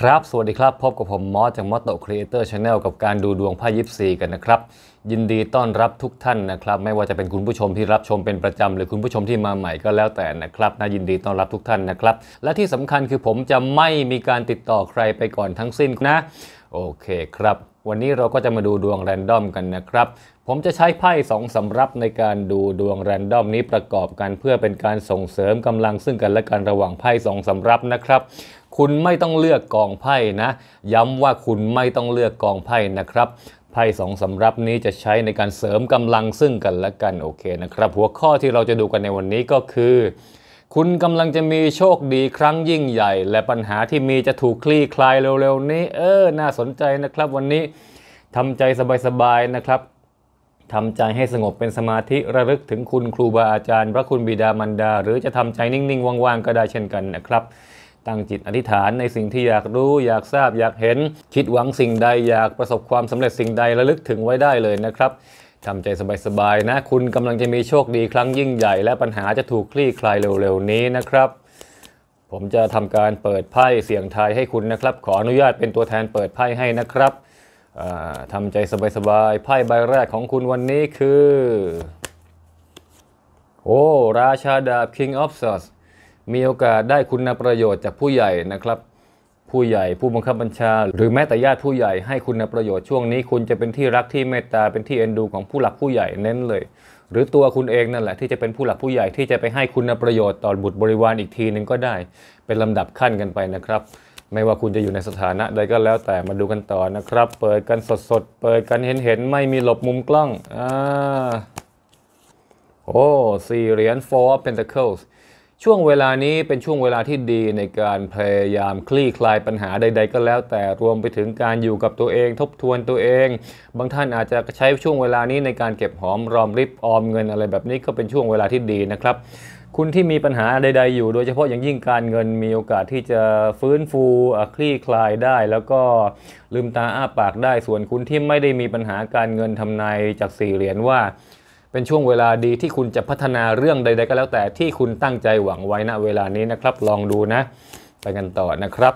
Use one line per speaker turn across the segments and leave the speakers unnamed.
ครับ สวัสดีครับ พบกับผมมอสจากมอสโตครีเอเตอร์ชาแนลกับการดูดวงไพ่ยิปซีกันนะครับ ยินดีต้อนรับทุกท่านนะครับ ไม่ว่าจะเป็นคุณผู้ชมที่รับชมเป็นประจำหรือคุณผู้ชมที่มาใหม่ก็แล้วแต่นะครับนะยินดีต้อนรับทุกท่านนะครับ และที่สำคัญคือผมจะไม่มีการติดต่อใครไปก่อนทั้งสิ้นนะ โอเคครับ วันนี้เราก็จะมาดูดวงแรนดอมกันนะครับ ผมจะใช้ไพ่สองสำรับในการดูดวงแรนดอมนี้ประกอบกันเพื่อเป็นการส่งเสริมกำลังซึ่งกันและกันระหว่างไพ่สองสำรับนะครับคุณไม่ต้องเลือกกองไพ่นะย้ำว่าคุณไม่ต้องเลือกกองไพ่นะครับไพ่สองสำรับนี้จะใช้ในการเสริมกำลังซึ่งกันและกันโอเคนะครับหัวข้อที่เราจะดูกันในวันนี้ก็คือ คุณกำลังจะมีโชคดีครั้งยิ่งใหญ่ และปัญหาที่มีจะถูกคลี่คลายเร็วๆ นี้ เออน่าสนใจนะครับ วันนี้ทำใจสบายๆนะครับทำใจให้สงบเป็นสมาธิระลึกถึงคุณครูบาอาจารย์ พระคุณบิดามารดา หรือจะทำใจนิ่งๆว่างๆก็ได้เช่นกันนะครับตั้งจิตอธิษฐานในสิ่งที่อยากรู้อยากทราบอยากเห็นคิดหวังสิ่งใดอยากประสบความสำเร็จสิ่งใดระลึกถึงไว้ได้เลยนะครับทำใจสบายๆนะคุณกำลังจะมีโชคดีครั้งยิ่งใหญ่ และปัญหาจะถูกคลี่คลายเร็วๆนี้นะครับ ผมจะทำการเปิดไพ่เสียงทายให้คุณนะครับ ขออนุญาตเป็นตัวแทนเปิดไพ่ให้นะครับทำใจสบายๆไพ่ใบแรกของคุณวันนี้คือ โอ้ราชาดาบ King of Swords มีโอกาสได้คุณประโยชน์จากผู้ใหญ่นะครับ ผู้ใหญ่ผู้บังคับบัญชา หรือแม้แต่ญาติผู้ใหญ่ให้คุณประโยชน์ช่วงนี้คุณจะเป็นที่รักที่เมตตา เป็นที่เอ็นดูของผู้หลักผู้ใหญ่เน้นเลย หรือตัวคุณเองนั่นแหละที่จะเป็นผู้หลักผู้ใหญ่ที่จะไปให้คุณประโยชน์ต่อบุตรบริวารอีกทีหนึ่งก็ได้เป็นลำดับขั้นกันไปนะครับ ไม่ว่าคุณจะอยู่ในสถานะใดก็แล้วแต่มาดูกันต่อนะครับ เปิดกันสดๆ เปิดกันเห็นๆไม่มีหลบมุมกล้องอ่าโอ้สี่เหรียญ four pentacles ช่วงเวลานี้เป็นช่วงเวลาที่ดีในการพยายามคลี่คลายปัญหาใด ๆ ก็แล้ว แต่รวมไปถึงการอยู่กับตัวเอง ทบทวนตัวเอง บางท่านอาจจะใช้ช่วงเวลานี้ในการเก็บหอมรอมริบออมเงินอะไรแบบนี้ก็เป็นช่วงเวลาที่ดีนะครับ คุณที่มีปัญหาใดๆอยู่โดยเฉพาะอย่างยิ่งการเงินมีโอกาสที่จะฟื้นฟูคลี่คลายได้ แล้วก็ลืมตาอ้าปากได้ส่วนคุณที่ไม่ได้มีปัญหาการเงินทำนายจากสี่เหรียญว่าเป็นช่วงเวลาดีที่คุณจะพัฒนาเรื่องใด ๆก็แล้วแต่ที่คุณตั้งใจหวังไว้ณเวลานี้นะครับ ลองดูนะ ไปกันต่อนะครับ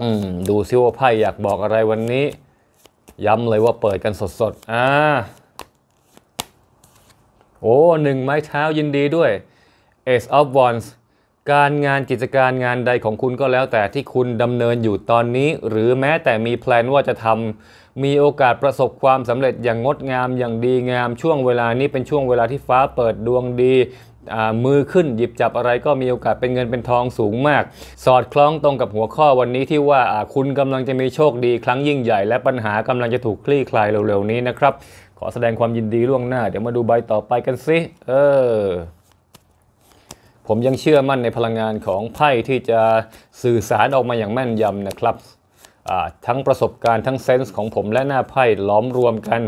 อืมดูซิว่าไพ่อยากบอกอะไรวันนี้ ย้ำเลยว่าเปิดกันสดๆอ่าโอ้หนึ่งไม้เท้ายินดีด้วย Ace of Wands การงานกิจการงานใดของคุณก็แล้ว แต่ที่คุณดำเนินอยู่ตอนนี้ หรือแม้แต่มีแพลนว่าจะทำมีโอกาสประสบความสำเร็จอย่างงดงาม อย่างดีงาม ช่วงเวลานี้เป็นช่วงเวลาที่ฟ้าเปิดดวงดีมือขึ้น หยิบจับอะไรก็มีโอกาสเป็นเงินเป็นทองสูงมาก สอดคล้องตรงกับหัวข้อวันนี้ที่ว่าคุณกำลังจะมีโชคดีครั้งยิ่งใหญ่ และปัญหากำลังจะถูกคลี่คลายเร็วๆนี้นะครับขอแสดงความยินดีล่วงหน้า เดี๋ยวมาดูใบต่อไปกันสิเออผมยังเชื่อมั่นในพลังงานของไพ่ที่จะสื่อสารออกมาอย่างแม่นยำนะครับ ทั้งประสบการณ์ทั้งเซนส์ของผมและหน้าไพ่ล้อมรวมกัน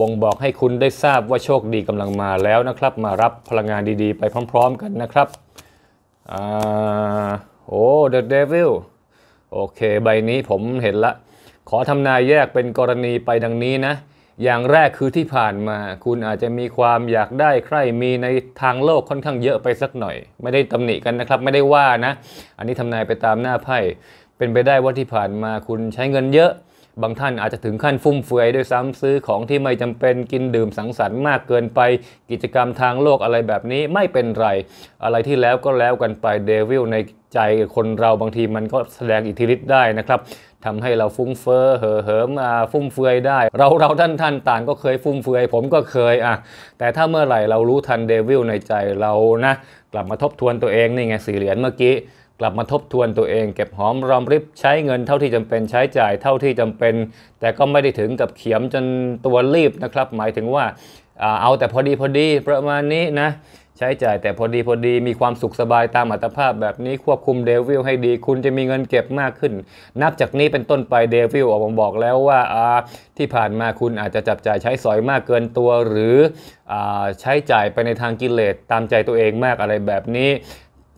บ่งบอกให้คุณได้ทราบว่าโชคดีกำลังมาแล้วนะครับ มารับพลังงานดีๆ ไปพร้อมๆกันนะครับโอ้เดอะเดวิลโอเค ใบนี้ผมเห็นละ ขอทำนายแยกเป็นกรณีไปดังนี้นะอย่างแรกคือที่ผ่านมา คุณอาจจะมีความอยากได้ใครมีในทางโลกค่อนข้างเยอะไปสักหน่อย ไม่ได้ตำหนิกันนะครับไม่ได้ว่านะ อันนี้ทำนายไปตามหน้าไพ่ เป็นไปได้ว่าที่ผ่านมาคุณใช้เงินเยอะ บางท่านอาจจะถึงขั้นฟุ่มเฟือยด้วยซ้ำซื้อของที่ไม่จำเป็นกินดื่มสังสรรค์มากเกินไปกิจกรรมทางโลกอะไรแบบนี้ไม่เป็นไร อะไรที่แล้วก็แล้วกันไปเดวิลในใจคนเราบางทีมันก็แสดงอิทธิฤทธิ์ได้นะครับทำให้เราฟุ้งเฟ้อเหอเหิมฟุ่มเฟือยได้ เราเราท่านท่านต่างก็เคยฟุ่มเฟือยผมก็เคยอะแต่ถ้าเมื่อไหร่เรารู้ทันเดวิลในใจเรานะ กลับมาทบทวนตัวเองนี่ไงสี่เหรียญเมื่อกี้ กลับมาทบทวนตัวเอง เก็บหอมรอมริบใช้เงินเท่าที่จำเป็นใช้จ่ายเท่าที่จำเป็น แต่ก็ไม่ได้ถึงกับเขียมจนตัวรีบนะครับ หมายถึงว่า เอาแต่พอดีพอดีประมาณนี้นะใช้จ่ายแต่พอดีพอดีมีความสุขสบายตามอัตภาพแบบนี้ควบคุมเดวิลให้ดี คุณจะมีเงินเก็บมากขึ้น นับจากนี้เป็นต้นไปเดวิลออกมาบอกแล้วว่าที่ผ่านมาคุณอาจจะจับจ่ายใช้สอยมากเกินตัวหรืออใช้จ่ายไปในทางกิเลสตามใจตัวเองมากอะไรแบบนี้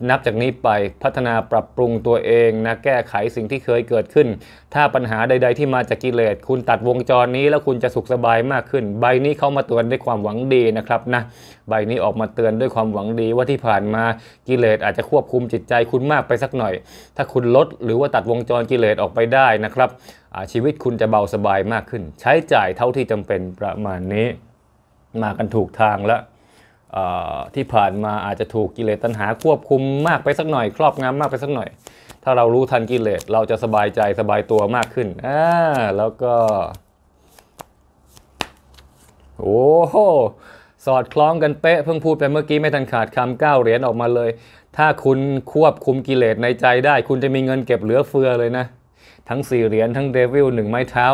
นับจากนี้ไปพัฒนาปรับปรุงตัวเองนะแก้ไขสิ่งที่เคยเกิดขึ้น ถ้าปัญหาใดๆที่มาจากกิเลสคุณตัดวงจรนี้แล้วคุณจะสุขสบายมากขึ้น ใบนี้เข้ามาเตือนด้วยความหวังดีนะครับนะใบนี้ออกมาเตือนด้วยความหวังดี ว่าที่ผ่านมากิเลสอาจจะควบคุมจิตใจคุณมากไปสักหน่อย ถ้าคุณลดหรือว่าตัดวงจรกิเลสออกไปได้นะครับชีวิตคุณจะเบาสบายมากขึ้น ใช้จ่ายเท่าที่จำเป็นประมาณนี้ มากันถูกทางแล้วที่ผ่านมาอาจจะถูกกิเลสตัณหาควบคุมมากไปสักหน่อย ครอบงำมากไปสักหน่อย ถ้าเรารู้ทันกิเลสเราจะสบายใจสบายตัวมากขึ้นอ่าแล้วก็โอ้โหสอดคล้องกันเป๊ะเพิ่งพูดไปเมื่อกี้ไม่ทันขาดคำก้าวเหรียญออกมาเลย ถ้าคุณควบคุมกิเลสในใจได้ คุณจะมีเงินเก็บเหลือเฟือเลยนะทั้งสี่เหรียญทั้งเดวิลหนึ่งไม้เท้า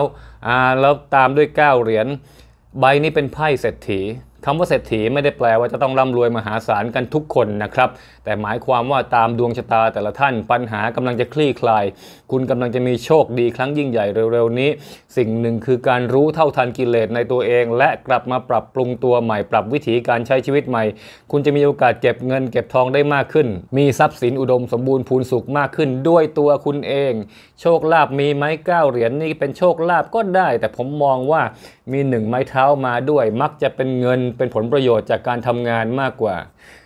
อ่าแล้วตามด้วยเก้าเหรียญใบนี้เป็นไพ่เศรษฐีคำว่าเศรษฐีไม่ได้แปลว่าจะต้องร่ำรวยมหาศาลกันทุกคนนะครับ แต่หมายความว่าตามดวงชะตาแต่ละท่าน ปัญหากำลังจะคลี่คลายคุณกำลังจะมีโชคดีครั้งยิ่งใหญ่เร็วๆ นี้ สิ่งหนึ่งคือการรู้เท่าทันกิเลสในตัวเอง และกลับมาปรับปรุงตัวใหม่ปรับวิถีการใช้ชีวิตใหม่ คุณจะมีโอกาสเก็บเงินเก็บทองได้มากขึ้น มีทรัพย์สินอุดมสมบูรณ์พูนสุขมากขึ้น ด้วยตัวคุณเอง โชคลาภมีไหมก้าวเหรียญนี่เป็นโชคลาภก็ได้ แต่ผมมองว่ามีหนึ่งไม้เท้ามาด้วย มักจะเป็นเงินเป็นผลประโยชน์จากการทำงานมากกว่า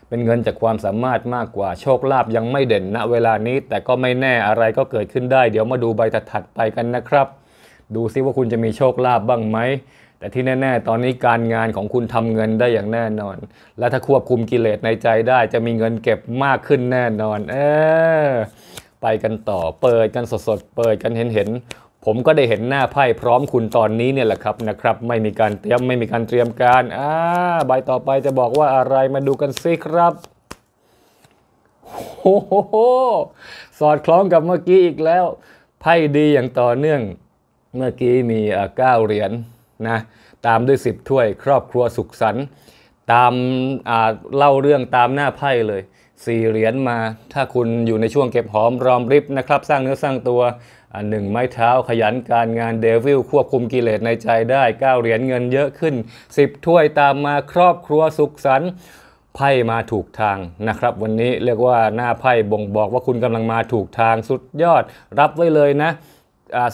เป็นเงินจากความสามารถมากกว่าโชคลาภยังไม่เด่นณเวลานี้แต่ก็ไม่แน่อะไรก็เกิดขึ้นได้เดี๋ยวมาดูใบถัดไปกันนะครับ ดูซิว่าคุณจะมีโชคลาภบ้างไหมแต่ที่แน่ ๆ ตอนนี้การงานของคุณทำเงินได้อย่างแน่นอน และถ้าควบคุมกิเลสในใจได้ จะมีเงินเก็บมากขึ้นแน่นอนเออไปกันต่อเปิดกันสดๆ เปิดกันเห็นผมก็ได้เห็นหน้าไพ่พร้อมคุณตอนนี้เนี่ยแหละครับนะครับ ไม่มีการเตรียมไม่มีการเตรียมการอ่าใบต่อไปจะบอกว่าอะไรมาดูกันสิครับโอ้โหสอดคล้องกับเมื่อกี้อีกแล้ว ไพ่ดีอย่างต่อเนื่องเมื่อกี้มีเก้าเหรียญนะ ตามด้วยสิบถ้วยครอบครัวสุขสันต์ตามเล่าเรื่องตามหน้าไพ่เลย4เหรียญมาถ้าคุณอยู่ในช่วงเก็บหอมรอมริบนะครับ สร้างเนื้อสร้างตัวหนึ่งไม้เท้าขยันการงานเดวิล ควบคุมกิเลสในใจได้ 9 เหรียญเงินเยอะขึ้น 10 ถ้วยตามมาครอบครัวสุขสันต์ไพ่มาถูกทางนะครับ วันนี้เรียกว่าหน้าไพ่บ่งบอกว่าคุณกำลังมาถูกทางสุดยอดรับไว้เลยนะ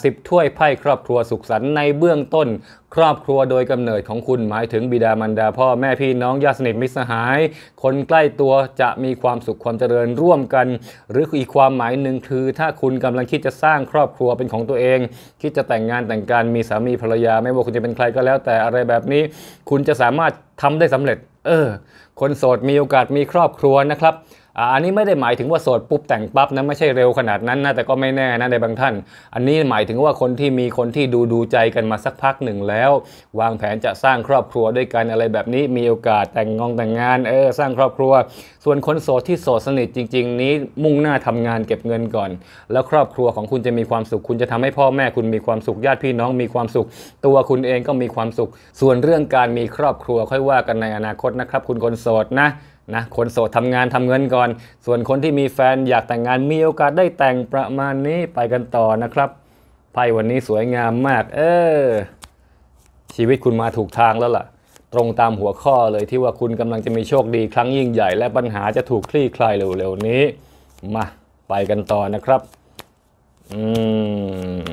สิบถ้วยไพ่ครอบครัวสุขสันต์ในเบื้องต้น ครอบครัวโดยกำเนิดของคุณหมายถึงบิดามารดาพ่อแม่พี่น้องญาติสนิทมิตรสหาย คนใกล้ตัวจะมีความสุขความเจริญร่วมกัน หรืออีกความหมายหนึ่งคือ ถ้าคุณกำลังคิดจะสร้างครอบครัวเป็นของตัวเองคิดจะแต่งงานแต่งการมีสามีภรรยา ไม่ว่าคุณจะเป็นใครก็แล้ว แต่อะไรแบบนี้ คุณจะสามารถทำได้สำเร็จ เออคนโสดมีโอกาสมีครอบครัวนะครับอันนี้ไม่ได้หมายถึงว่าโสดปุ๊บแต่งปั๊บนะไม่ใช่เร็วขนาดนั้นนะ แต่ก็ไม่แน่นะในบางท่าน อันนี้หมายถึงว่าคนที่มีคนที่ดูดูใจกันมาสักพักหนึ่งแล้ว วางแผนจะสร้างครอบครัวด้วยกันอะไรแบบนี้ มีโอกาสแต่งงองแต่งงาน เออสร้างครอบครัว ส่วนคนโสดที่โสดสนิทจริง ๆ นี้มุ่งหน้าทำงานเก็บเงินก่อน แล้วครอบครัวของคุณจะมีความสุข คุณจะทำให้พ่อแม่คุณมีความสุขญาติพี่น้องมีความสุข ตัวคุณเองก็มีความสุข ส่วนเรื่องการมีครอบครัวค่อยว่ากันในอนาคตนะครับ คุณคนโสดนะนะคนโสดทำงานทำเงินก่อน ส่วนคนที่มีแฟน อยากแต่งงานมีโอกาสได้แต่งประมาณนี้ไปกันต่อนะครับไพ่วันนี้สวยงามมากเออชีวิตคุณมาถูกทางแล้วล่ะ ตรงตามหัวข้อเลยที่ว่าคุณกำลังจะมีโชคดีครั้งยิ่งใหญ่และปัญหาจะถูกคลี่คลายเร็วๆนี้มาไปกันต่อนะครับอื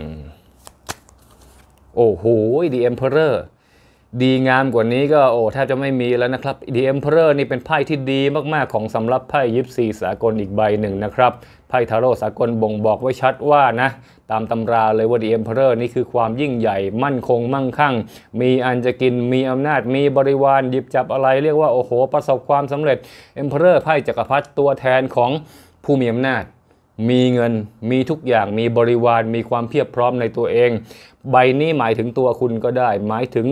มโอ้โหดีเอ็มเพอเรอร์ดีงามกว่านี้ก็โอ้แทบจะไม่มีแล้วนะครับ The Emperor นี่เป็นไพ่ที่ดีมาก ๆ ของสำรับไพ่ยิปซีสากลอีกใบหนึ่งนะครับไพ่ทาโร่สากลบ่งบอกไว้ชัดว่านะตามตำราเลยว่า The Emperor นี่คือความยิ่งใหญ่มั่นคงมั่งคั่ง มีอันจะกินมีอำนาจมีบริวารหยิบจับอะไร เรียกว่า โอ้โห ประสบความสำเร็จ Emperor ไพ่จักรพรรดิตัวแทนของผู้มีอำนาจ มีเงินมีทุกอย่างมีบริวารมีความเพียบพร้อมในตัวเองใบนี้หมายถึงตัวคุณก็ได้ หมายถึง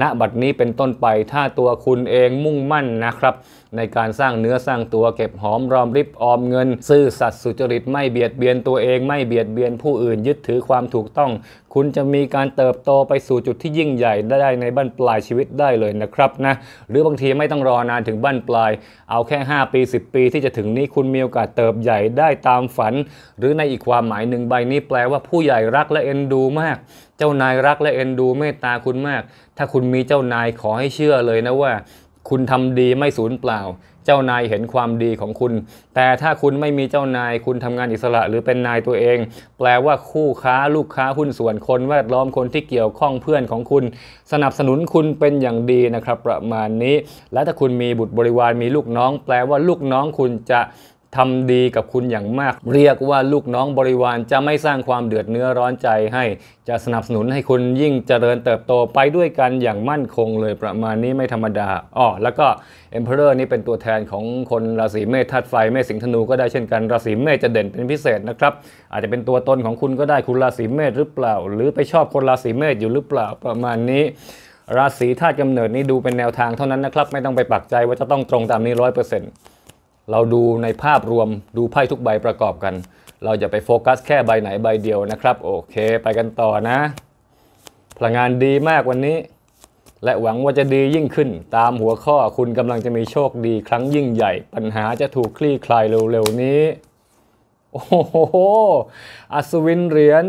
ณบัดนี้เป็นต้นไปถ้าตัวคุณเองมุ่งมั่นนะครับ ในการสร้างเนื้อสร้างตัวเก็บหอมรอมริบออมเงินซื่อสัตย์สุจริตไม่เบียดเบียนตัวเองไม่เบียดเบียนผู้อื่นยึดถือความถูกต้อง คุณจะมีการเติบโตไปสู่จุดที่ยิ่งใหญ่ได้ในบั้นปลายชีวิตได้เลยนะครับนะหรือบางทีไม่ต้องรอนานถึงบั้นปลาย เอาแค่ 5 ปี 10 ปีที่จะถึงนี้คุณมีโอกาสเติบใหญ่ได้ตามฝัน หรือในอีกความหมายหนึ่งใบนี้แปลว่าผู้ใหญ่รักและเอ็นดูมากเจ้านายรักและเอ็นดูเมตตาคุณมาก ถ้าคุณมีเจ้านายขอให้เชื่อเลย นะว่า คุณทำดีไม่สูญเปล่า เจ้านายเห็นความดีของคุณ แต่ถ้าคุณไม่มีเจ้านายคุณทำงานอิสระ หรือเป็นนายตัวเอง แปลว่าคู่ค้า ลูกค้าหุ้นส่วนคนแวดล้อมคนที่เกี่ยวข้องเพื่อนของคุณ สนับสนุนคุณเป็นอย่างดีนะครับประมาณนี้ และถ้าคุณมีบุตรบริวารมีลูกน้อง แปลว่าลูกน้องคุณจะทำดีกับคุณอย่างมาก เรียกว่าลูกน้องบริวารจะไม่สร้างความเดือดเนื้อร้อนใจให้จะสนับสนุนให้คุณยิ่งเจริญเติบโตไปด้วยกันอย่างมั่นคงเลยประมาณนี้ไม่ธรรมดาอ๋อแล้วก็เอร m เ e อร์นี่เป็นตัวแทนของคนราศีเมษธาตุไฟเมษสิงธนูก็ได้เช่นกันราศีเมษจะเด่นเป็นพิเศษนะครับ อาจจะเป็นตัวตนของคุณก็ได้คุณราศีเมษหรือเปล่า หรือไปชอบคนราศีเมษอยู่หรือเปล่า ประมาณนี้ ราศีธาตุกำเนิดนี่ดูเป็นแนวทางเท่านั้นนะครับไม่ต้องไปปักใจว่าจะต้องตรงตามนี้ร้อยเปอร์เซ็นต์เราดูในภาพรวมดูไพ่ทุกใบประกอบกัน เราจะไปโฟกัสแค่ใบไหน ใบเดียวนะครับ โอเคไปกันต่อนะ พลังงานดีมากวันนี้ และหวังว่าจะดียิ่งขึ้น ตามหัวข้อคุณกำลังจะมีโชคดีครั้งยิ่งใหญ่ ปัญหาจะถูกคลี่คลายเร็วๆนี้ โอ้โหอัศวินเหรียญ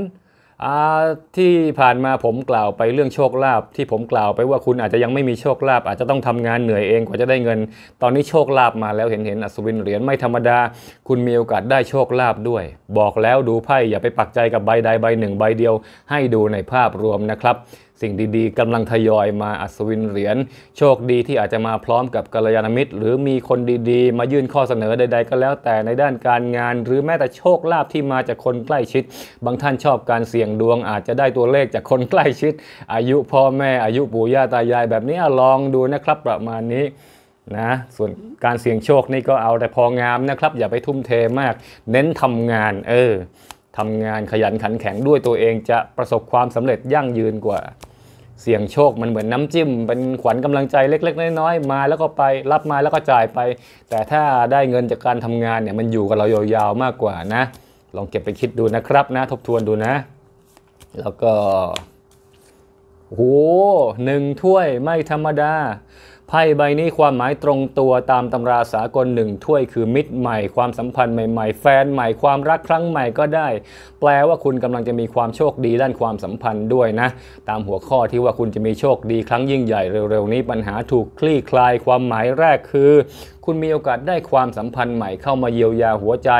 ที่ผ่านมาผมกล่าวไปเรื่องโชคลาภที่ผมกล่าวไปว่าคุณอาจจะยังไม่มีโชคลาภอาจจะต้องทำงานเหนื่อยเองกว่าจะได้เงินตอนนี้โชคลาภมาแล้วเห็นเห็นอัศวินเหรียญไม่ธรรมดา คุณมีโอกาสได้โชคลาภด้วย บอกแล้วดูไพ่อย่าไปปักใจกับใบใดใบหนึ่งใบเดียวให้ดูในภาพรวมนะครับสิ่งดีๆกำลังทยอยมาอัศวินเหรียญ โชคดีที่อาจจะมาพร้อมกับกัลยาณมิตร หรือมีคนดีๆ มายื่นข้อเสนอใด ๆ ก็แล้วแต่ในด้านการงาน หรือแม้แต่โชคลาภที่มาจากคนใกล้ชิด บางท่านชอบการเสี่ยงดวง อาจจะได้ตัวเลขจากคนใกล้ชิด อายุพ่อแม่อายุปู่ย่าตายาย แบบนี้ลองดูนะครับประมาณนี้นะส่วนการเสี่ยงโชคนี่ก็เอาแต่พองามนะครับ อย่าไปทุ่มเทมาก เน้นทำงานเออทำงานขยันขันแข็งด้วยตัวเองจะประสบความสำเร็จยั่งยืนกว่าเสี่ยงโชคมันเหมือนน้ำจิ้ม เป็นขวัญกำลังใจเล็ก ๆน้อยๆมาแล้วก็ไปรับมาแล้วก็จ่ายไป แต่ถ้าได้เงินจากการทำงานเนี่ยมันอยู่กับเรายาวๆมากกว่านะ ลองเก็บไปคิดดูนะครับนะทบทวนดูนะ แล้วก็โหหนึ่งถ้วยไม่ธรรมดาไพ่ใบนี้ความหมายตรงตัวตามตำราสากลหนึ่งถ้วยคือมิตรใหม่ ความสัมพันธ์ใหม่ๆแฟนใหม่ความรักครั้งใหม่ก็ได้ แปลว่าคุณกำลังจะมีความโชคดีด้านความสัมพันธ์ด้วยนะ ตามหัวข้อที่ว่าคุณจะมีโชคดีครั้งยิ่งใหญ่เร็วๆนี้ ปัญหาถูกคลี่คลายความหมายแรกคือคุณมีโอกาสได้ความสัมพันธ์ใหม่เข้ามาเยียวยาหัวใจ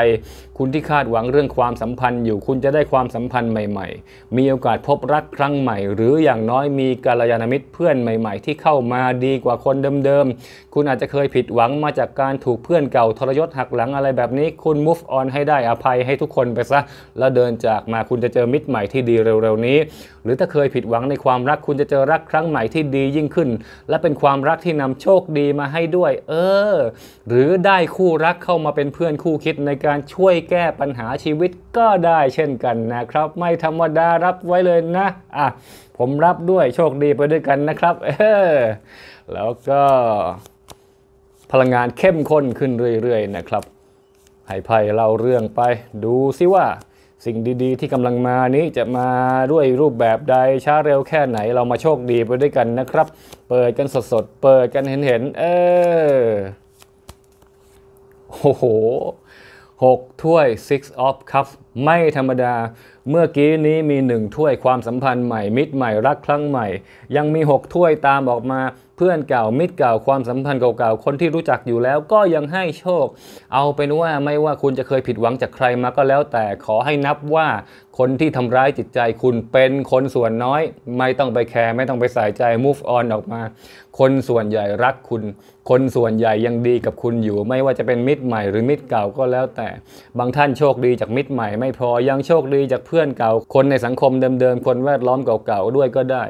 คุณที่คาดหวังเรื่องความสัมพันธ์ อยู่คุณจะได้ความสัมพันธ์ใหม่ๆ มีโอกาสพบรักครั้งใหม่ หรืออย่างน้อยมีกาลยาณมิตรเพื่อนใหม่ๆ ที่เข้ามาดีกว่าคนเดิมๆ คุณอาจจะเคยผิดหวังมาจากการถูกเพื่อนเก่าทรยศหักหลังอะไรแบบนี้ คุณ move on ให้ได้อภัยให้ทุกคนไปซะ แล้วเดินจากมาคุณจะเจอมิตรใหม่ที่ดีเร็วๆนี้ หรือถ้าเคยผิดหวังในความรักคุณจะเจอรักครั้งใหม่ที่ดียิ่งขึ้น และเป็นความรักที่นำโชคดีมาให้ด้วย เออหรือได้คู่รักเข้ามาเป็นเพื่อนคู่คิดในการช่วยแก้ปัญหาชีวิตก็ได้เช่นกันนะครับ ไม่ธรรมดา รับไว้เลยนะอ่ะผมรับด้วยโชคดีไปด้วยกันนะครับ เออแล้วก็ พลังงานเข้มข้นขึ้นเรื่อยๆนะครับให้ไพ่เล่าเรื่องไป ดูซิว่า สิ่งดีๆที่กำลังมานี้จะมาด้วยรูปแบบใดช้าเร็วแค่ไหนเรามาโชคดีไปด้วยกันนะครับ เปิดกันสดๆ เปิดกันเห็นๆเออโอ้โห6ถ้วย Six of Cups ไม่ธรรมดา เมื่อกี้นี้มี1ถ้วยความสัมพันธ์ใหม่ มิตรใหม่รักครั้งใหม่ ยังมี 6 ถ้วยตามออกมา เพื่อนเก่ามิตรเก่าความสัมพันธ์เก่าๆ คนที่รู้จักอยู่แล้วก็ยังให้โชค เอาเป็นว่าไม่ว่าคุณจะเคยผิดหวังจากใครมาก็แล้วแต่ขอให้นับว่าคนที่ทำร้ายจิตใจคุณเป็นคนส่วนน้อย ไม่ต้องไปแคร์ไม่ต้องไปใส่ใจ move on ออกมาคนส่วนใหญ่รักคุณ คนส่วนใหญ่ยังดีกับคุณอยู่ ไม่ว่าจะเป็นมิตรใหม่หรือมิตรเก่าก็แล้วแต่ บางท่านโชคดีจากมิตรใหม่ไม่พอยังโชคดีจากเพื่อนเก่า คนในสังคมเดิมๆ คนแวดล้อมเก่าๆด้วยก็ได้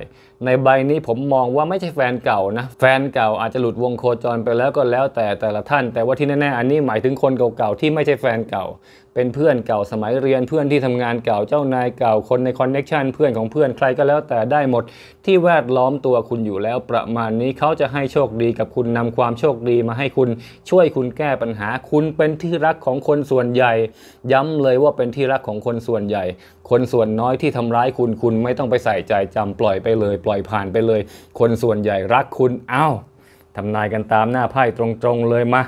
ในใบนี้ผมมองว่าไม่ใช่แฟนเก่านะแฟนเก่าอาจจะหลุดวงโคจรไปแล้วก็แล้วแต่แต่ละท่าน แต่ว่าที่แน่ๆอันนี้หมายถึงคนเก่าๆที่ไม่ใช่แฟนเก่าเป็นเพื่อนเก่าสมัยเรียนเพื่อนที่ทำงานเก่าเจ้านายเก่าคนในคอนเน็กชันเพื่อนของเพื่อนใครก็แล้วแต่ได้หมด ที่แวดล้อมตัวคุณอยู่แล้ว ประมาณนี้เขาจะให้โชคดีกับคุณนำความโชคดีมาให้คุณช่วยคุณแก้ปัญหา คุณเป็นที่รักของคนส่วนใหญ่ ย้ำเลยว่าเป็นที่รักของคนส่วนใหญ่ คนส่วนน้อยที่ทำร้ายคุณคุณไม่ต้องไปใส่ใจ จำปล่อยไปเลย ปล่อยผ่านไปเลย คนส่วนใหญ่รักคุณอ้าวทำนายกันตามหน้าไพ่ตรงๆเลยมา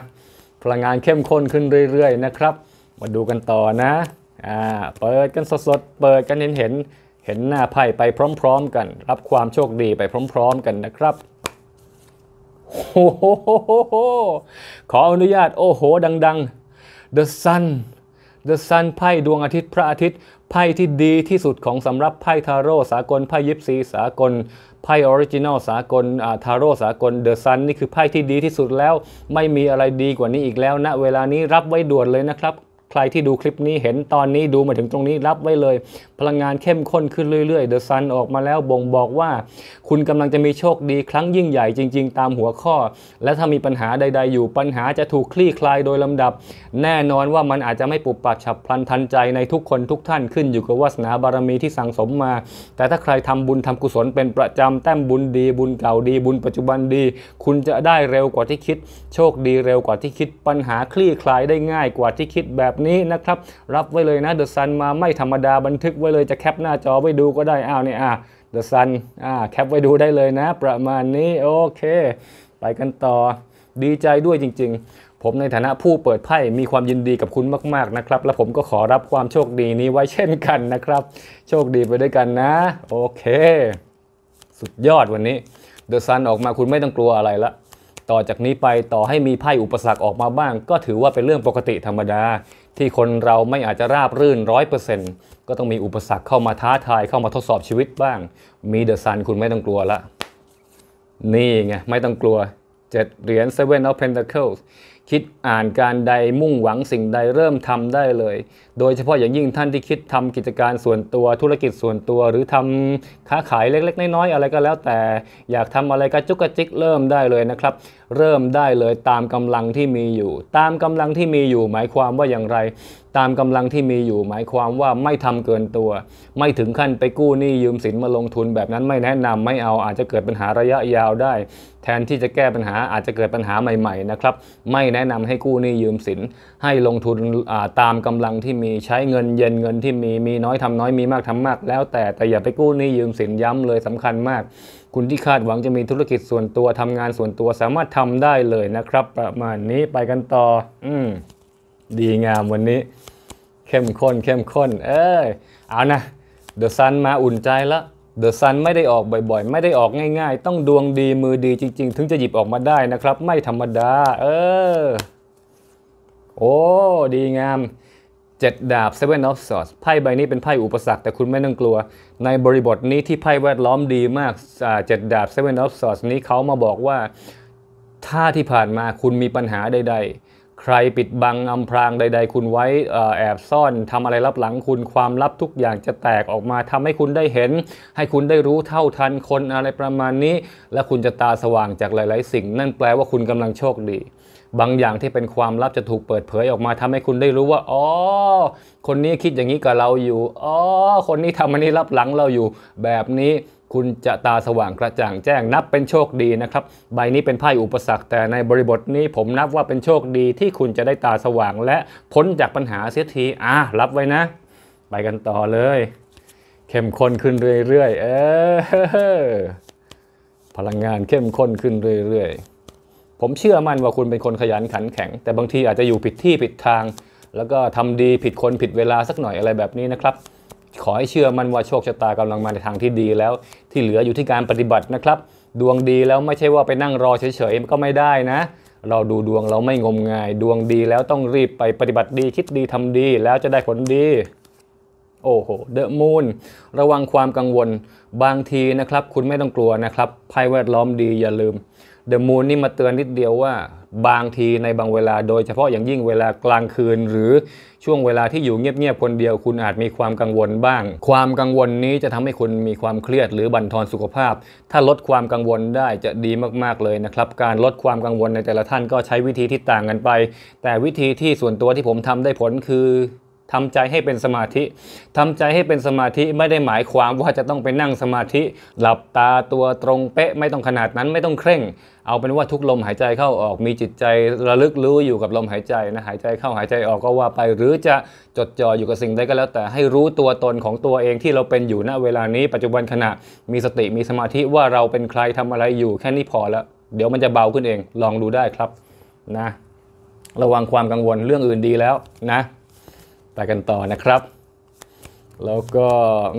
พลังงานเข้มข้นขึ้นเรื่อยๆ นะครับมาดูกันต่อนะ อ่า เปิดกันสดๆ เปิดกันเห็นเห็นเห็นหน้าไพ่ไปพร้อมๆ กัน รับความโชคดีไปพร้อมๆกันนะครับโอ้โห ขออนุญาต โอ้โห ดังๆ The Sun The Sun ไพ่ดวงอาทิตย์พระอาทิตย์ไพ่ที่ดีที่สุดของสำหรับไพ่ทาโร่สากลไพ่ยิปซี สากลไพ่ออริจินอลสากลทาโร่สากล The Sun นี่คือไพ่ที่ดีที่สุดแล้วไม่มีอะไรดีกว่านี้อีกแล้วณนะเวลานี้รับไว้ด่วนเลยนะครับใครที่ดูคลิปนี้เห็นตอนนี้ดูมาถึงตรงนี้รับไว้เลย พลังงานเข้มข้นขึ้นเรื่อยๆ The Sun ออกมาแล้วบ่งบอกว่า คุณกำลังจะมีโชคดีครั้งยิ่งใหญ่จริงๆตามหัวข้อ และถ้ามีปัญหาใดๆอยู่ ปัญหาจะถูกคลี่คลายโดยลำดับ แน่นอนว่ามันอาจจะไม่ปุบปับฉับพลันทันใจในทุกคนทุกท่านขึ้นอยู่กับวาสนาบารมีที่สั่งสมมา แต่ถ้าใครทำบุญทำกุศลเป็นประจำแต้มบุญดีบุญเก่าดีบุญปัจจุบันดี คุณจะได้เร็วกว่าที่คิด โชคดีเร็วกว่าที่คิดปัญหาคลี่คลายได้ง่ายกว่าที่คิดแบบนี้นะครับ รับไว้เลยนะเดอะซันมาไม่ธรรมดาบันทึกไว้เลยจะแคปหน้าจอไว้ดูก็ได้อ้าวเนี่ยอ่ะเดอะซันอ่าแคปไว้ดูได้เลยนะประมาณนี้โอเค ไปกันต่อดีใจด้วยจริงๆ ผมในฐานะผู้เปิดไพ่มีความยินดีกับคุณมากๆนะครับ และผมก็ขอรับความโชคดีนี้ไว้เช่นกันนะครับ โชคดีไปด้วยกันนะโอเค สุดยอดวันนี้เดอะซันออกมาคุณไม่ต้องกลัวอะไรละ ต่อจากนี้ไปต่อให้มีไพ่อุปสรรคออกมาบ้าง ก็ถือว่าเป็นเรื่องปกติธรรมดาที่คนเราไม่อาจจะราบรื่นร้อยเปอร์เซ็นต์ก็ต้องมีอุปสรรคเข้ามาท้าทายเข้ามาทดสอบชีวิตบ้าง มีเดอะซันคุณไม่ต้องกลัวละ นี่ไงไม่ต้องกลัวเจ็ดเหรียญ Seven of Pentacles คิดอ่านการใดมุ่งหวังสิ่งใดเริ่มทำได้เลย โดยเฉพาะอย่างยิ่งท่านที่คิดทำกิจการส่วนตัวธุรกิจส่วนตัว หรือทำค้าขายเล็กๆ น้อยๆอะไรก็แล้วแต่อยากทำอะไรก็จุกกระจิกเริ่มได้เลยนะครับเริ่มได้เลยตามกำลังที่มีอยู่ ตามกำลังที่มีอยู่หมายความว่าอย่างไร ตามกำลังที่มีอยู่หมายความว่าไม่ทำเกินตัว ไม่ถึงขั้นไปกู้หนี้ยืมสิน มาลงทุนแบบนั้นไม่แนะนำไม่เอา อาจจะเกิดปัญหาระยะยาวได้แทนที่จะแก้ปัญหาอาจจะเกิดปัญหาใหม่ ๆนะครับ ไม่แนะนำให้กู้หนี้ยืมสินให้ลงทุนตามกำลังที่มีใช้เงินเย็นเงินที่มีมีน้อยทำน้อยมีมากทำมากแล้วแต่แต่อย่าไปกู้หนี้ยืมสินย้ำเลยสำคัญมากคุณที่คาดหวังจะมีธุรกิจส่วนตัวทำงานส่วนตัวสามารถทำได้เลยนะครับ ประมาณนี้ไปกันต่อ อืมดีงามวันนี้ เข้มข้นเข้มข้น เออเอานะเดอะซันมาอุ่นใจละเดอะซันไม่ได้ออกบ่อย ๆ ไม่ได้ออกง่าย ๆ ต้องดวงดีมือดีจริง ๆ ถึงจะหยิบออกมาได้นะครับ ไม่ธรรมดา เออโอ้ ดีงาม7ดาบซเว่น of Swords ไพ่ใบนี้เป็นไพ่อุปสรรคแต่คุณไม่ต้องกลัว ในบริบทนี้ที่ไพ่แวดล้อมดีมากเจ็ดดาบซเว่น of Swords นี้เขามาบอกว่า ถ้าที่ผ่านมาคุณมีปัญหาใด ๆ ใครปิดบังอำพรางใด ๆ คุณไว้แอบซ่อนทำอะไรลับหลังคุณความลับทุกอย่างจะแตกออกมาทำให้คุณได้เห็น ให้คุณได้รู้เท่าทันคนอะไรประมาณนี้ และคุณจะตาสว่างจากหลายๆ สิ่ง นั่นแปลว่าคุณกำลังโชคดีบางอย่างที่เป็นความลับจะถูกเปิดเผยออกมาทำให้คุณได้รู้ว่า อ๋อ คนนี้คิดอย่างนี้กับเราอยู่ อ๋อ คนนี้ทำอันนี้รับหลังเราอยู่ แบบนี้คุณจะตาสว่างกระจ่างแจ้งนับเป็นโชคดีนะครับ ใบนี้เป็นไพ่อุปสรรคแต่ในบริบทนี้ผมนับว่าเป็นโชคดีที่คุณจะได้ตาสว่างและ พ้นจากปัญหาเสียทีอ่ะรับไว้นะไปกันต่อเลย เข้มข้นขึ้นเรื่อยๆเออพลังงานเข้มข้นขึ้นเรื่อยๆผมเชื่อมั่นว่าคุณเป็นคนขยันขันแข็ง แต่บางทีอาจจะอยู่ผิดที่ผิดทาง แล้วก็ทำดีผิดคนผิดเวลาสักหน่อยอะไรแบบนี้นะครับ ขอให้เชื่อมั่นว่าโชคชะตากำลังมาในทางที่ดีแล้วที่เหลืออยู่ที่การปฏิบัตินะครับ ดวงดีแล้วไม่ใช่ว่าไปนั่งรอเฉยๆ ก็ไม่ได้นะ เราดูดวงเราไม่งมงาย ดวงดีแล้วต้องรีบไปปฏิบัติดี คิดดีทำดีแล้วจะได้ผลดีโอ้โหเดอะมูนระวังความกังวลบางทีนะครับ คุณไม่ต้องกลัวนะครับภัยแวดล้อมดีอย่าลืมเดอะมูนนี่มาเตือนนิดเดียวว่า บางทีในบางเวลา โดยเฉพาะอย่างยิ่งเวลากลางคืน หรือช่วงเวลาที่อยู่เงียบๆคนเดียว คุณอาจมีความกังวลบ้าง ความกังวลนี้จะทำให้คุณมีความเครียดหรือบั่นทอนสุขภาพ ถ้าลดความกังวลได้จะดีมากๆเลยนะครับ การลดความกังวลในแต่ละท่านก็ใช้วิธีที่ต่างกันไป แต่วิธีที่ส่วนตัวที่ผมทำได้ผลคือทำใจให้เป็นสมาธิ ทำใจให้เป็นสมาธิไม่ได้หมายความว่าจะต้องไปนั่งสมาธิ หลับตาตัวตรงเป๊ะไม่ต้องขนาดนั้นไม่ต้องเคร่ง เอาเป็นว่าทุกลมหายใจเข้าออกมีจิตใจระลึกรู้อยู่กับลมหายใจนะ หายใจเข้าหายใจออกก็ว่าไปหรือจะจดจ่ออยู่กับสิ่งใดก็แล้ว แต่ให้รู้ตัวตนของตัวเองที่เราเป็นอยู่ณเวลานี้ปัจจุบันขณะมีสติมีสมาธิว่าเราเป็นใครทำอะไรอยู่แค่นี้พอแล้วเดี๋ยวมันจะเบาขึ้นเองลองดูได้ครับนะ ระวังความกังวลเรื่องอื่นดีแล้วนะไปกันต่อนะครับ แล้วก็อ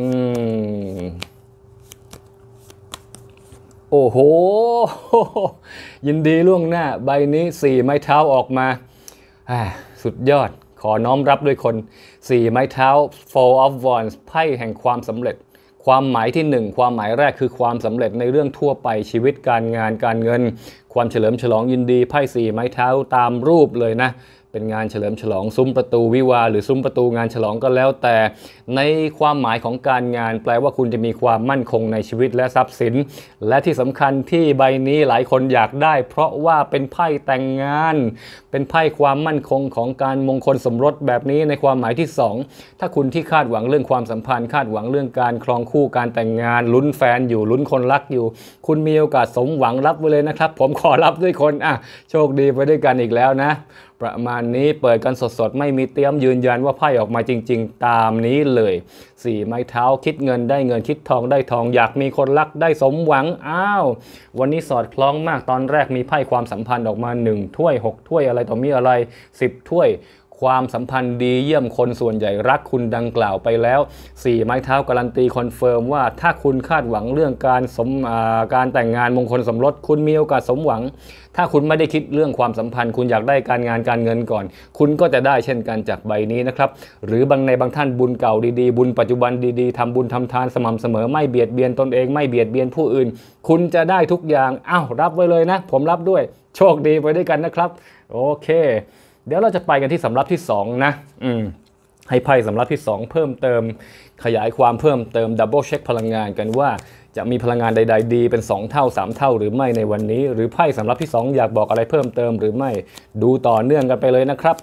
โอ้โห ยินดีล่วงหน้า ใบนี้สี่ไม้เท้าออกมา สุดยอด ขอน้อมรับด้วยคนสี่ไม้เท้า Four of Wands ไพ่แห่งความสำเร็จ ความหมายที่ 1 ความหมายแรกคือความสำเร็จในเรื่องทั่วไป ชีวิตการงานการเงิน ความเฉลิมฉลองยินดีไพ่สี่ไม้เท้าตามรูปเลยนะเป็นงานเฉลิมฉลองซุ้มประตูวิวาหรือซุ้มประตูงานฉลองก็แล้วแต่ ในความหมายของการงาน แปลว่าคุณจะมีความมั่นคงในชีวิตและทรัพย์สิน และที่สำคัญที่ใบนี้หลายคนอยากได้ เพราะว่าเป็นไพ่แต่งงาน เป็นไพ่ความมั่นคงของการมงคลสมรสแบบนี้ในความหมายที่ 2 ถ้าคุณที่คาดหวังเรื่องความสัมพันธ์คาดหวังเรื่องการครองคู่การแต่งงานลุ้นแฟนอยู่ลุ้นคนรักอยู่ คุณมีโอกาสสมหวังรับไว้เลยนะครับ ผมขอรับด้วยคนอ่ะ โชคดีไปด้วยกันอีกแล้วนะประมาณนี้เปิดกันสดๆ ไม่มีเตรียมยืนยันว่าไพ่ออกมาจริงๆตามนี้เลย4ไม้เท้าคิดเงินได้เงินคิดทองได้ทองอยากมีคนรักได้สมหวังอ้าว วันนี้สอดคล้องมากตอนแรกมีไพ่ความสัมพันธ์ออกมา 1 ถ้วย 6 ถ้วยอะไรต่อมีอะไร 10 ถ้วยความสัมพันธ์ดีเยี่ยมคนส่วนใหญ่รัก คุณดังกล่าวไปแล้ว 4 ไม้เท้าการันตีคอนเฟิร์มว่าถ้าคุณคาดหวังเรื่องการสมการแต่งงานมงคลสมรสคุณมีโอกาสสมหวัง ถ้าคุณไม่ได้คิดเรื่องความสัมพันธ์ คุณอยากได้การงานการเงินก่อน คุณก็จะได้เช่นกันจากใบนี้นะครับ หรือบางในบางท่านบุญเก่าดีๆบุญปัจจุบันดีๆทำบุญทำทานสม่ำเสมอ ไม่เบียดเบียนตนเอง ไม่เบียดเบียนผู้อื่น คุณจะได้ทุกอย่างอ้าวรับไว้เลยนะ ผมรับด้วยโชคดีไปด้วยกันนะครับ โอเคเดี๋ยวเราจะไปกันที่สำรับที่2นะ อืมให้ไพ่สำรับที่ 2 เพิ่มเติม ขยายความเพิ่มเติมดับเบิลเช็คพลังงานกันว่าจะมีพลังงานใด ๆ ดีเป็น 2 เท่า 3 เท่าหรือไม่ในวันนี้ หรือไพ่สำรับที่ 2 อยากบอกอะไรเพิ่มเติมหรือไม่ดูต่อเนื่องกันไปเลยนะครับ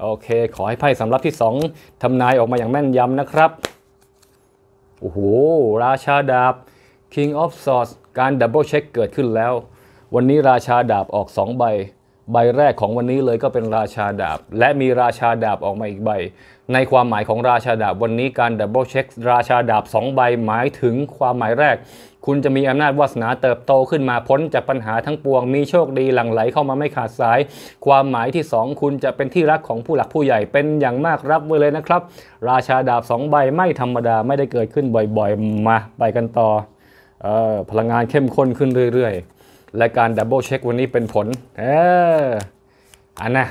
โอเค ขอให้ไพ่สำรับที่ 2 ทำนายออกมาอย่างแม่นยำนะครับโอ้โหราชาดาบ King of Swords การดับเบิลเช็คเกิดขึ้นแล้ว วันนี้ราชาดาบออก 2 ใบใบแรกของวันนี้เลยก็เป็นราชาดาบและมีราชาดาบออกมาอีกใบ ในความหมายของราชาดาบวันนี้การดับเบิลเช็คราชาดาบ2ใบหมายถึงความหมายแรก คุณจะมีอำนาจวาสนาเติบโตขึ้นมาพ้น จากปัญหาทั้งปวงมีโชคดีหลั่งไหลเข้ามาไม่ขาดสาย ความหมายที่ 2 คุณจะเป็นที่รักของผู้หลักผู้ใหญ่เป็นอย่างมากรับไว้เลยนะครับ ราชาดาบ2ใบไม่ธรรมดาไม่ได้เกิดขึ้นบ่อยๆมาไปกันต่อออพลังงานเข้มข้นขึ้นเรื่อยๆและการดับเบิลเช็ควันนี้เป็นผล เอออันนะ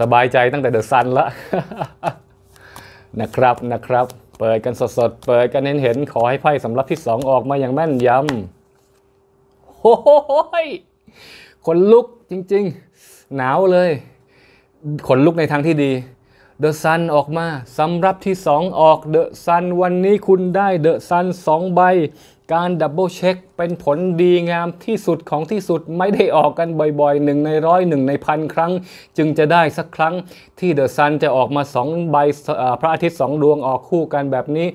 สบายใจตั้งแต่เดอะซันละนะครับนะครับ เปิดกันสดๆ เปิดกันเห็นเห็นขอให้ไพ่สำรับที่สองออกมาอย่างแม่นยำโห้ยคนลุกจริงๆ หนาวเลย ขนลุกในทางที่ดี เดอะซันออกมา สำรับที่สองออกเดอะซันวันนี้คุณได้เดอะซันสองใบ การดับเบิลเช็คเป็นผลดีงามที่สุดของที่สุดไม่ได้ออกกันบ่อยๆหนึ่งในร้อยหนึ่งในพันครั้ง จึงจะได้สักครั้งที่เดอะซันจะออกมาสองใบพระอาทิตย์สองดวงออกคู่กันแบบนี้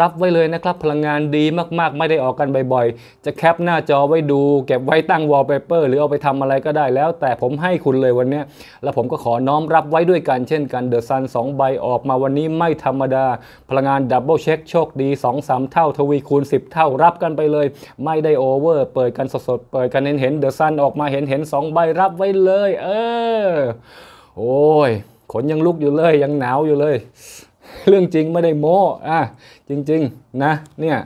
รับไว้เลยนะครับพลังงานดีมากๆไม่ได้ออกกันบ่อยๆ จะแคปหน้าจอไว้ดูเก็บไว้ตั้งวอลเปเปอร์หรือเอาไปทำอะไรก็ได้แล้ว แต่ผมให้คุณเลยวันนี้แล้วผมก็ขอน้อมรับไว้ด้วยกันเช่นกันเดอะซันสองใบออกมาวันนี้ไม่ธรรมดา พลังงานดับเบิลเช็คโชคดี2-3เท่าทวีคูณ 10 เท่ารับกันไปเลยไม่ได้โอเวอร์เปิดกันสดๆ เปิดกันเห็นเห็นเดอะซันออกมาเห็นเห็นสองใบรับไว้เลย เออโอ้ยขนยังลุกอยู่เลย ยังหนาวอยู่เลย เรื่องจริงไม่ได้โม้อ่ะจริงๆนะ เนี่ย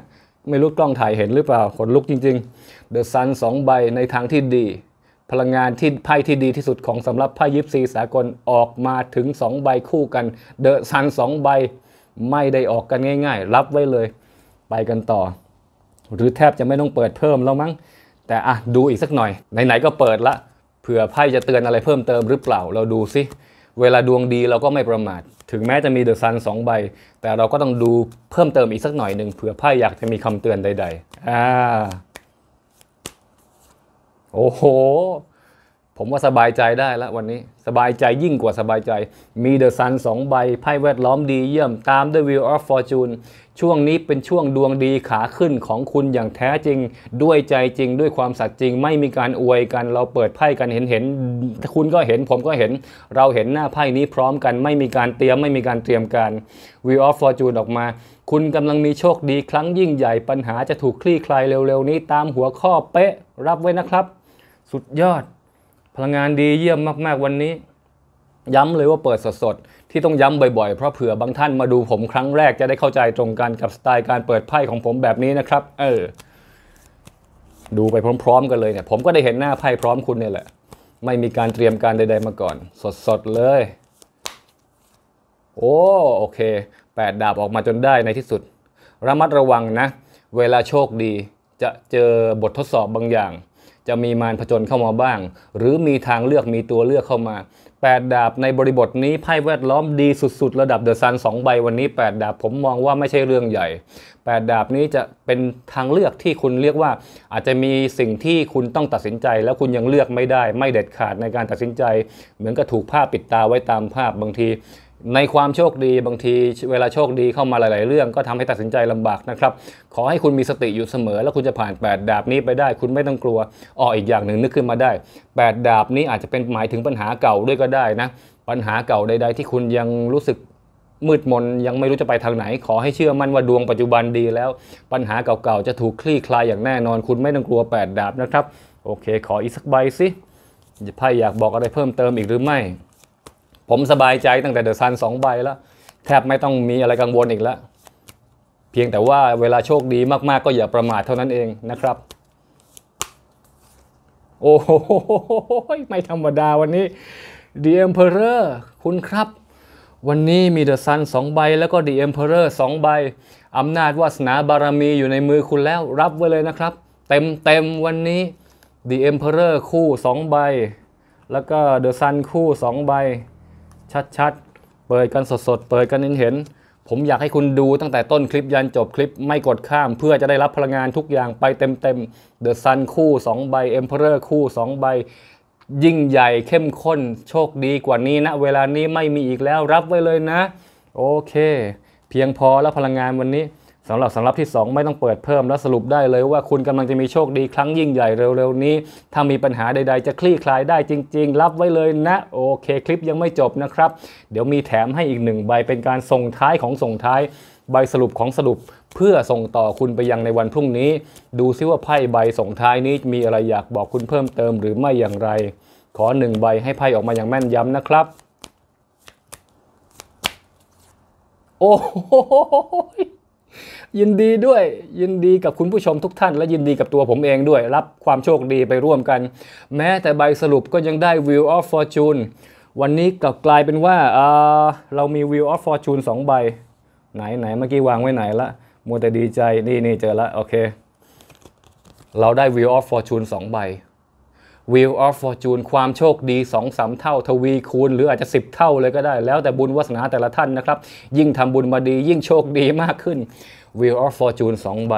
ไม่รู้กล้องถ่ายเห็นหรือเปล่าขนลุกจริงๆเดอะซันสองใบในทางที่ดี พลังงานที่ไพ่ที่ดีที่สุดของสำหรับไพ่ยิปซีสากลออกมาถึง 2 ใบคู่กันเดอะซันสองใบ ไม่ได้ออกกันง่ายๆ รับไว้เลยไปกันต่อหรือแทบจะไม่ต้องเปิดเพิ่มแล้วมั้ง แต่อ่ะดูอีกสักหน่อย ไหนๆก็เปิดละเผื่อไพ่จะเตือนอะไรเพิ่มเติมหรือเปล่าเราดูซิ เวลาดวงดีเราก็ไม่ประมาท ถึงแม้จะมีเดอะซันสองใบ แต่เราก็ต้องดูเพิ่มเติมอีกสักหน่อยหนึ่งเผื่อไพ่อยากจะมีคำเตือนใดๆอ่าโอ้โหผมว่าสบายใจได้แล้ววันนี้ สบายใจยิ่งกว่าสบายใจ มีเดอะซันสองใบไพ่แวดล้อมดีเยี่ยม ตามด้วยวิวออฟฟอร์จูนช่วงนี้เป็นช่วงดวงดีขาขึ้นของคุณอย่างแท้จริง ด้วยใจจริง ด้วยความสัตย์จริง ไม่มีการอวยกันเราเปิดไพ่กันเห็นเห็นคุณก็เห็นผมก็เห็น เราเห็นหน้าไพ่นี้พร้อมกันไม่มีการเตรียมไม่มีการเตรียมการวิวออฟฟอร์จูนออกมา คุณกำลังมีโชคดีครั้งยิ่งใหญ่ปัญหาจะถูกคลี่คลายเร็วๆ นี้ตามหัวข้อเป๊ะรับไว้นะครับ สุดยอดพลังงานดีเยี่ยมมาก ๆวันนี้ ย้ำเลยว่าเปิดสดๆที่ต้องย้ำบ่อยๆเพราะเผื่อบางท่านมาดูผมครั้งแรกจะได้เข้าใจตรงกันกับสไตล์การเปิดไพ่ของผมแบบนี้นะครับ เออดูไปพร้อม ๆกันเลยเนี่ยผมก็ได้เห็นหน้าไพ่พร้อมคุณเนี่ยแหละ ไม่มีการเตรียมการใด ๆมาก่อน สดๆเลย โอ้โอเคแปดดาบออกมาจนได้ในที่สุด ระมัดระวังนะ เวลาโชคดีจะเจอบททดสอบบางอย่างจะมีมารผจญเข้ามาบ้าง หรือมีทางเลือกมีตัวเลือกเข้ามา8ดาบในบริบทนี้ไพ่แวดล้อมดีสุด ๆ ระดับเดอะซันสองใบวันนี้8ดาบผมมองว่าไม่ใช่เรื่องใหญ่8ดาบนี้จะเป็นทางเลือกที่คุณเรียกว่า อาจจะมีสิ่งที่คุณต้องตัดสินใจ แล้วคุณยังเลือกไม่ได้ ไม่เด็ดขาดในการตัดสินใจ เหมือนกับถูกผ้าปิดตาไว้ตามภาพบางทีในความโชคดี บางทีเวลาโชคดีเข้ามาหลายๆเรื่อง ก็ทำให้ตัดสินใจลำบากนะครับ ขอให้คุณมีสติอยู่เสมอ แล้วคุณจะผ่าน 8ดาบนี้ไปได้คุณไม่ต้องกลัวอ้ออีกอย่างหนึ่งนึกขึ้นมาได้ 8ดาบนี้อาจจะเป็นหมายถึงปัญหาเก่าด้วยก็ได้นะปัญหาเก่าใด ๆ ที่คุณยังรู้สึกมืดมน ยังไม่รู้จะไปทางไหน ขอให้เชื่อมั่นว่าดวงปัจจุบันดีแล้ว ปัญหาเก่าๆจะถูกคลี่คลายอย่างแน่นอน คุณไม่ต้องกลัว8ดาบนะครับโอเคขออีกสักใบสิไพ่อยากบอกอะไรเพิ่มเติมอีกหรือไม่ผมสบายใจตั้งแต่เดอะซันสองใบแล้วแทบไม่ต้องมีอะไรกังวลอีกแล้ว เพียงแต่ว่าเวลาโชคดีมากๆก็อย่าประมาทเท่านั้นเองนะครับโอ้โหไม่ธรรมดาวันนี้ The Emperor คุณครับ วันนี้มีเดอะซันสองใบแล้วก็ The Emperor สองใบ อำนาจวาสนาบารมีอยู่ในมือคุณแล้วรับไว้เลยนะครับเต็มเต็มวันนี้ The Emperor คู่2ใบแล้วก็ The Sun คู่2ใบชัดๆ เปิดกันสดๆ เปิดกันเห็นๆผมอยากให้คุณดูตั้งแต่ต้นคลิปยันจบคลิปไม่กดข้าม เพื่อจะได้รับพลังงานทุกอย่างไปเต็มๆ The Sun คู่ 2 ใบ Emperor คู่ 2 ใบ ยิ่งใหญ่เข้มข้น โชคดีกว่านี้นะ เวลานี้ไม่มีอีกแล้วรับไว้เลยนะ โอเค เพียงพอแล้วพลังงานวันนี้สำหรับสำหรับที่ 2 ไม่ต้องเปิดเพิ่มและสรุปได้เลยว่าคุณกำลังจะมีโชคดีครั้งยิ่งใหญ่เร็วๆนี้ถ้ามีปัญหาใดๆ จะคลี่คลายได้จริงๆ รับไว้เลยนะ โอเค คลิปยังไม่จบนะครับ เดี๋ยวมีแถมให้อีกหนึ่งใบเป็นการส่งท้ายของส่งท้าย ใบสรุปของสรุป เพื่อส่งต่อคุณไปยังในวันพรุ่งนี้ ดูซิว่าไพ่ใบส่งท้ายนี้มีอะไรอยากบอกคุณเพิ่มเติมหรือไม่อย่างไร ขอหนึ่งใบให้ไพ่ออกมาอย่างแม่นยำนะครับโอ้โหยินดีด้วยยินดีกับคุณผู้ชมทุกท่าน และยินดีกับตัวผมเองด้วยรับความโชคดีไปร่วมกัน แม้แต่ใบสรุปก็ยังได้ w h e l of Fortune วันนี้กลับกลายเป็นว่าเเรามี w h e l of Fortune 2 ใบ ไหนไหนเมื่อกี้วางไว้ไหนละมัวแต่ดีใจ นี่นี่เจอละโอเค เราได้ w h e l of Fortune 2 ใบวิลออฟฟอร์จูนความโชคดี2อสเท่าทวีคูณ หรืออาจจะ 10 เท่าเลยก็ได้ แล้วแต่บุญวาสนาแต่ละท่านนะครับ ยิ่งทำบุญมาดียิ่งโชคดีมากขึ้นวิลออฟฟอร์จูนสองใบ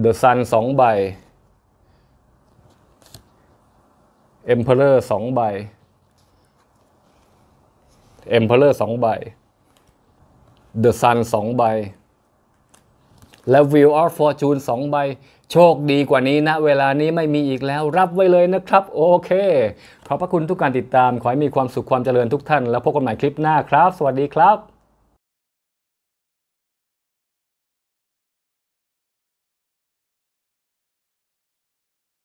เดอะซันสองใบเอ็มเพลเลอร์สองใบเอ็มเพลเลอร์สองใบเดอะซันสองใบ และวิลออฟฟอร์จูนสองใบโชคดีกว่านี้นะเวลานี้ไม่มีอีกแล้ว รับไว้เลยนะครับ โอเค ขอบพระคุณทุกการติดตาม ขอให้มีความสุขความเจริญทุกท่านแล้วพบกันใหม่คลิปหน้าครับ สวัสดีครับ